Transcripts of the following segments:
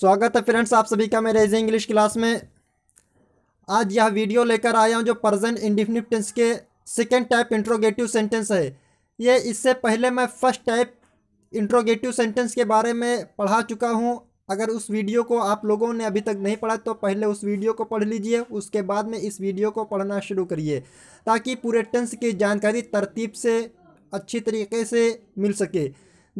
स्वागत है फ्रेंड्स आप सभी का मेरे इजी इंग्लिश क्लास में आज यह वीडियो लेकर आया हूं जो प्रजेंट इंडिफिनिट टेंस के सेकेंड टाइप इंट्रोगेटिव सेंटेंस है ये इससे पहले मैं फर्स्ट टाइप इंट्रोगेटिव सेंटेंस के बारे में पढ़ा चुका हूं अगर उस वीडियो को आप लोगों ने अभी तक नहीं पढ़ा तो पहले उस वीडियो को पढ़ लीजिए उसके बाद में इस वीडियो को पढ़ना शुरू करिए ताकि पूरे टेंस की जानकारी तरतीब से अच्छी तरीके से मिल सके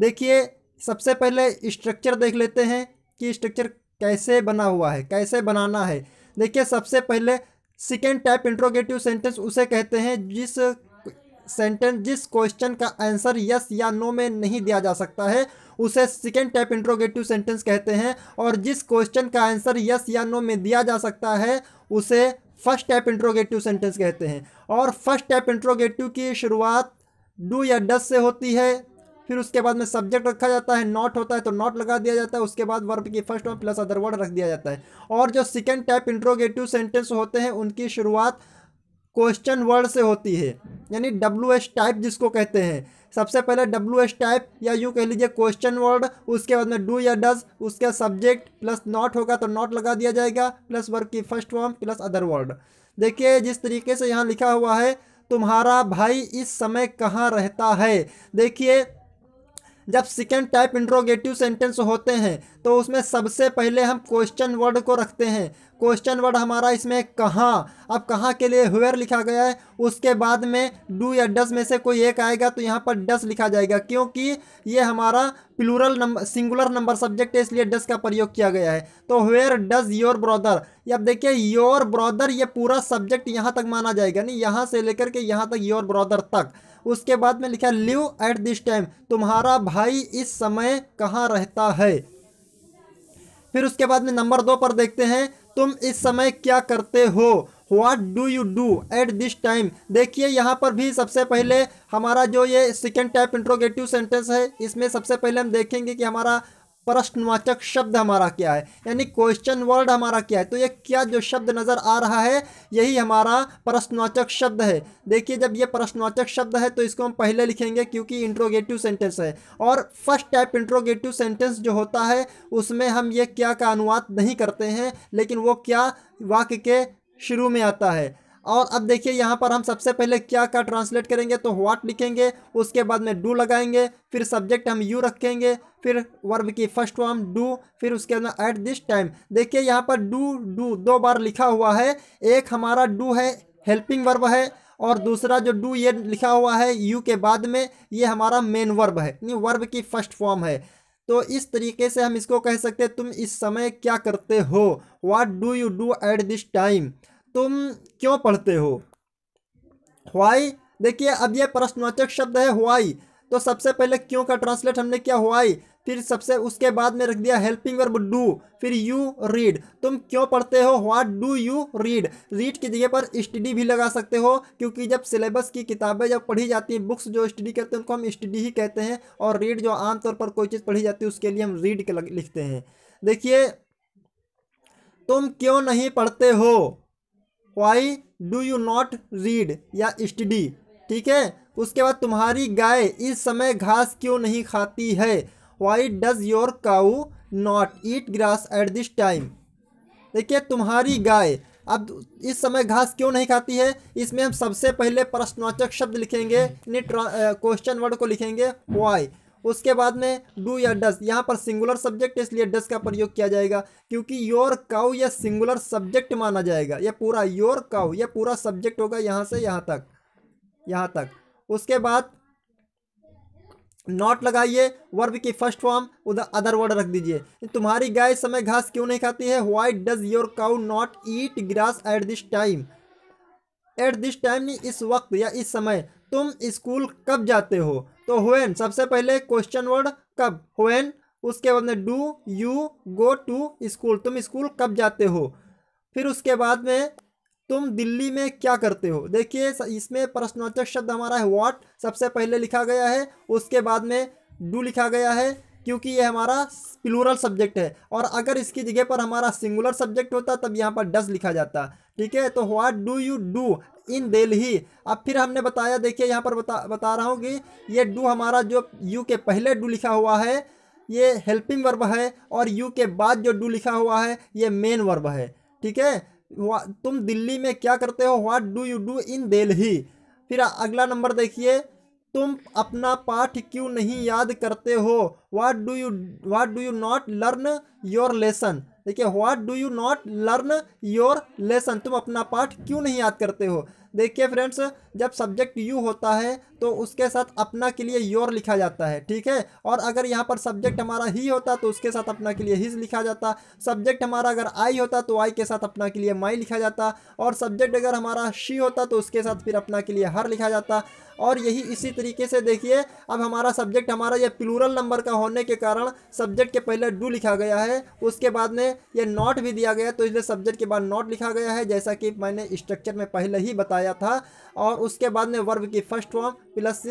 देखिए सबसे पहले स्ट्रक्चर देख लेते हैं कि स्ट्रक्चर कैसे बना हुआ है कैसे बनाना है देखिए सबसे पहले सेकेंड टाइप इंट्रोगेटिव सेंटेंस उसे कहते हैं जिस सेंटेंस जिस क्वेश्चन का आंसर यस या नो में नहीं दिया जा सकता है उसे सेकेंड टाइप इंट्रोगेटिव सेंटेंस कहते हैं और जिस क्वेश्चन का आंसर यस या नो में दिया जा सकता है उसे फर्स्ट टाइप इंट्रोगेटिव सेंटेंस कहते हैं और फर्स्ट टाइप इंट्रोगेटिव की शुरुआत डू या डस से होती है फिर उसके बाद में सब्जेक्ट रखा जाता है नॉट होता है तो नॉट लगा दिया जाता है उसके बाद वर्ब की फर्स्ट और प्लस अदर वर्ड रख दिया जाता है और जो सेकेंड टाइप इंट्रोगेटिव सेंटेंस होते हैं उनकी शुरुआत क्वेश्चन वर्ड से होती है यानी डब्ल्यू एस टाइप जिसको कहते हैं सबसे पहले डब्ल्यू एस टाइप या यूँ कह लीजिए क्वेश्चन वर्ड उसके बाद में डू या डज उसका सब्जेक्ट प्लस नॉट होगा तो नॉट लगा दिया जाएगा प्लस वर्ब की first form plus other word देखिए जिस तरीके से यहाँ लिखा हुआ है तुम्हारा भाई इस समय कहाँ रहता है देखिए जब सेकेंड टाइप इंट्रोगेटिव सेंटेंस होते हैं तो उसमें सबसे पहले हम क्वेश्चन वर्ड को रखते हैं क्वेश्चन वर्ड हमारा इसमें कहाँ अब कहाँ के लिए हुएर लिखा गया है उसके बाद में डू या डस में से कोई एक आएगा तो यहाँ पर डस लिखा जाएगा क्योंकि ये हमारा plural number singular number subject है इसलिए डस का प्रयोग किया गया है तो हुएर डज योर ब्रदर अब देखिए योर ब्रदर ये पूरा सब्जेक्ट यहाँ तक माना जाएगा नहीं यहाँ से लेकर के यहाँ तक योर ब्रदर तक उसके बाद में लिखा लिव एट दिस टाइम तुम्हारा भाई इस समय कहाँ रहता है फिर उसके बाद में नंबर दो पर देखते हैं तुम इस समय क्या करते हो what do you do at this time देखिए यहाँ पर भी सबसे पहले हमारा जो ये सेकेंड टाइप इंट्रोगेटिव सेंटेंस है इसमें सबसे पहले हम देखेंगे कि हमारा प्रश्नवाचक शब्द हमारा क्या है यानी क्वेश्चन वर्ड हमारा क्या है तो ये क्या जो शब्द नज़र आ रहा है यही हमारा प्रश्नवाचक शब्द है देखिए जब ये प्रश्नवाचक शब्द है तो इसको हम पहले लिखेंगे क्योंकि इंट्रोगेटिव सेंटेंस है और फर्स्ट टाइप इंट्रोगेटिव सेंटेंस जो होता है उसमें हम ये क्या का अनुवाद नहीं करते हैं लेकिन वो क्या वाक्य के शुरू में आता है और अब देखिए यहाँ पर हम सबसे पहले क्या का ट्रांसलेट करेंगे तो व्हाट लिखेंगे उसके बाद में डू लगाएंगे फिर सब्जेक्ट हम यू रखेंगे फिर वर्ब की फर्स्ट फॉर्म डू फिर उसके बाद एट दिस टाइम देखिए यहाँ पर डू डू दो बार लिखा हुआ है एक हमारा डू है हेल्पिंग वर्ब है और दूसरा जो डू ये लिखा हुआ है यू के बाद में ये हमारा मेन वर्ब है यानी वर्ब की फर्स्ट फॉर्म है तो इस तरीके से हम इसको कह सकते हैं तुम इस समय क्या करते हो what do you do at this time तुम क्यों पढ़ते हो हुआई देखिए अब ये प्रश्नवाचक शब्द है हुआई तो सबसे पहले क्यों का ट्रांसलेट हमने किया हुआई फिर सबसे उसके बाद में रख दिया हेल्पिंग वर्ब डू फिर यू रीड तुम क्यों पढ़ते हो what do you read read की जगह पर स्टडी भी लगा सकते हो क्योंकि जब सिलेबस की किताबें जब पढ़ी जाती हैं बुक्स जो स्टडी करते हैं उनको हम स्टडी ही कहते हैं और रीड जो आमतौर पर कोई चीज़ पढ़ी जाती है उसके लिए हम रीड लिखते हैं देखिए तुम क्यों नहीं पढ़ते हो why do you not read या स्टडी ठीक है उसके बाद तुम्हारी गाय इस समय घास क्यों नहीं खाती है why does your cow not eat grass at this time देखिए तुम्हारी गाय अब इस समय घास क्यों नहीं खाती है इसमें हम सबसे पहले प्रश्नवाचक शब्द लिखेंगे क्वेश्चन वर्ड को लिखेंगे वाई उसके बाद में डू या डस यहाँ पर सिंगुलर सब्जेक्ट इसलिए डस का प्रयोग किया जाएगा क्योंकि योर काउ यह सिंगुलर सब्जेक्ट माना जाएगा यह पूरा योर काउ यह पूरा सब्जेक्ट होगा यहाँ से यहाँ तक यहाँ तक उसके बाद नॉट लगाइए वर्ब की फर्स्ट फॉर्म उधर अदर वर्ड रख दीजिए तुम्हारी गाय समय घास क्यों नहीं खाती है why does your cow not eat grass at this time at this time इस वक्त या इस समय तुम स्कूल कब जाते हो तो हुएन सबसे पहले क्वेश्चन वर्ड कब हुएन उसके बाद में do you go to school तुम स्कूल कब जाते हो फिर उसके बाद में तुम दिल्ली में क्या करते हो देखिए इसमें प्रश्नोत्तर शब्द हमारा है व्हाट सबसे पहले लिखा गया है उसके बाद में डू लिखा गया है क्योंकि ये हमारा प्लूरल सब्जेक्ट है और अगर इसकी जगह पर हमारा सिंगुलर सब्जेक्ट होता तब यहाँ पर डस लिखा जाता ठीक है तो what do you do in Delhi अब फिर हमने बताया देखिए यहाँ पर बता बता रहा हूँ कि ये डू हमारा जो यू के पहले डू लिखा हुआ है ये हेल्पिंग वर्ब है और यू के बाद जो डू लिखा हुआ है ये मेन वर्ब है ठीक है तुम दिल्ली में क्या करते हो what do you do in Delhi फिर अगला नंबर देखिए तुम अपना पाठ क्यों नहीं याद करते हो what do you what do you not learn your lesson देखिए what do you not learn your lesson तुम अपना पाठ क्यों नहीं याद करते हो देखिए फ्रेंड्स जब सब्जेक्ट यू होता है तो उसके साथ अपना के लिए योर लिखा जाता है ठीक है और अगर यहाँ पर सब्जेक्ट हमारा ही होता तो उसके साथ अपना के लिए हिज लिखा जाता सब्जेक्ट हमारा अगर आई होता तो आई के साथ अपना के लिए माई लिखा जाता और सब्जेक्ट अगर हमारा शी होता तो उसके साथ फिर अपना के लिए हर लिखा जाता और यही इसी तरीके से देखिए अब हमारा सब्जेक्ट हमारा यह प्लूरल नंबर का होने के कारण सब्जेक्ट के पहले डू लिखा गया है उसके बाद में यह नॉट भी दिया गया तो इसलिए सब्जेक्ट के बाद नॉट लिखा गया है जैसा कि मैंने स्ट्रक्चर में पहले ही बताया था और उसके बाद में वर्ब की first form plus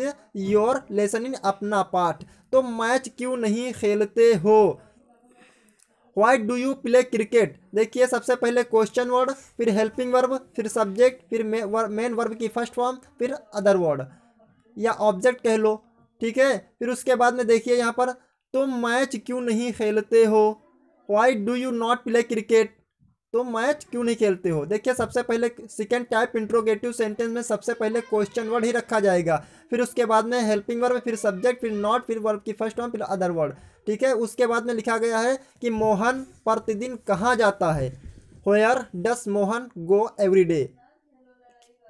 your lesson in अपना पार्ट तो मैच क्यों नहीं खेलते हो why do you play cricket देखिए सबसे पहले क्वेश्चन वर्ड फिर हेल्पिंग वर्ब फिर सब्जेक्ट फिर मेन वर्ब की फर्स्ट फॉर्म फिर अदर वर्ड या ऑब्जेक्ट कह लो ठीक है फिर उसके बाद में देखिए यहाँ पर तुम मैच क्यों नहीं खेलते हो why do you not play cricket तुम मैच क्यों नहीं खेलते हो देखिए सबसे पहले सेकेंड टाइप इंट्रोगेटिव सेंटेंस में सबसे पहले क्वेश्चन वर्ड ही रखा जाएगा फिर उसके बाद में हेल्पिंग वर्ब फिर सब्जेक्ट फिर नॉट फिर वर्ब की फर्स्ट वर्म फिर अदर वर्ड ठीक है उसके बाद में लिखा गया है कि मोहन प्रतिदिन कहाँ जाता है where does Mohan go every day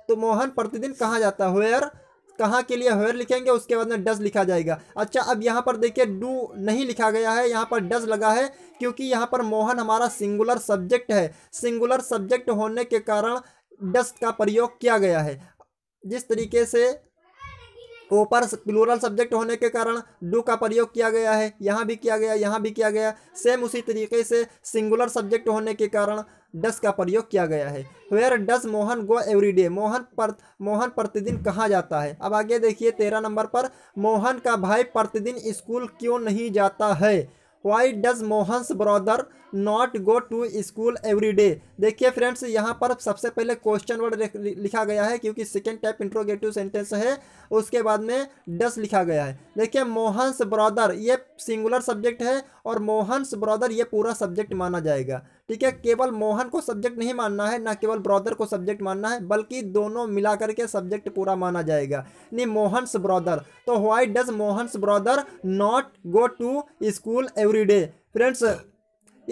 तो मोहन प्रतिदिन कहाँ जाता है होयर कहाँ के लिए हेयर लिखेंगे उसके बाद में डज लिखा जाएगा अच्छा अब यहाँ पर देखिए डू नहीं लिखा गया है यहाँ पर डज लगा है क्योंकि यहाँ पर मोहन हमारा सिंगुलर सब्जेक्ट है सिंगुलर सब्जेक्ट होने के कारण डस्ट का प्रयोग किया गया है जिस तरीके से ऊपर प्लूरल सब्जेक्ट होने के कारण डू का प्रयोग किया गया है यहाँ भी किया गया यहाँ भी किया गया सेम उसी तरीके से सिंगुलर सब्जेक्ट होने के कारण डस का प्रयोग किया गया है where does Mohan go everyday Mohan पर मोहन प्रतिदिन कहाँ जाता है अब आगे देखिए तेरह नंबर पर मोहन का भाई प्रतिदिन स्कूल क्यों नहीं जाता है why does Mohan's brother not go to school every day देखिए फ्रेंड्स यहाँ पर सबसे पहले क्वेश्चन वर्ड लिखा गया है क्योंकि सेकेंड टाइप इंट्रोगेटिव सेंटेंस है उसके बाद में डस लिखा गया है देखिए मोहन्स ब्रदर ये सिंगुलर सब्जेक्ट है और मोहन्स ब्रदर ये पूरा सब्जेक्ट माना जाएगा ठीक है केवल मोहन को सब्जेक्ट नहीं मानना है ना केवल ब्रदर को सब्जेक्ट मानना है बल्कि दोनों मिलाकर के सब्जेक्ट पूरा माना जाएगा नहीं मोहनस ब्रदर तो why does Mohan's brother not go to school every day friends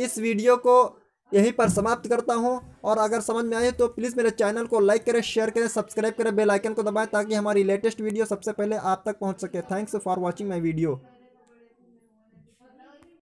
इस वीडियो को यहीं पर समाप्त करता हूं और अगर समझ में आए तो प्लीज़ मेरे चैनल को लाइक करें शेयर करें सब्सक्राइब करें बेल आइकन को दबाएं ताकि हमारी लेटेस्ट वीडियो सबसे पहले आप तक पहुंच सके thanks for watching my video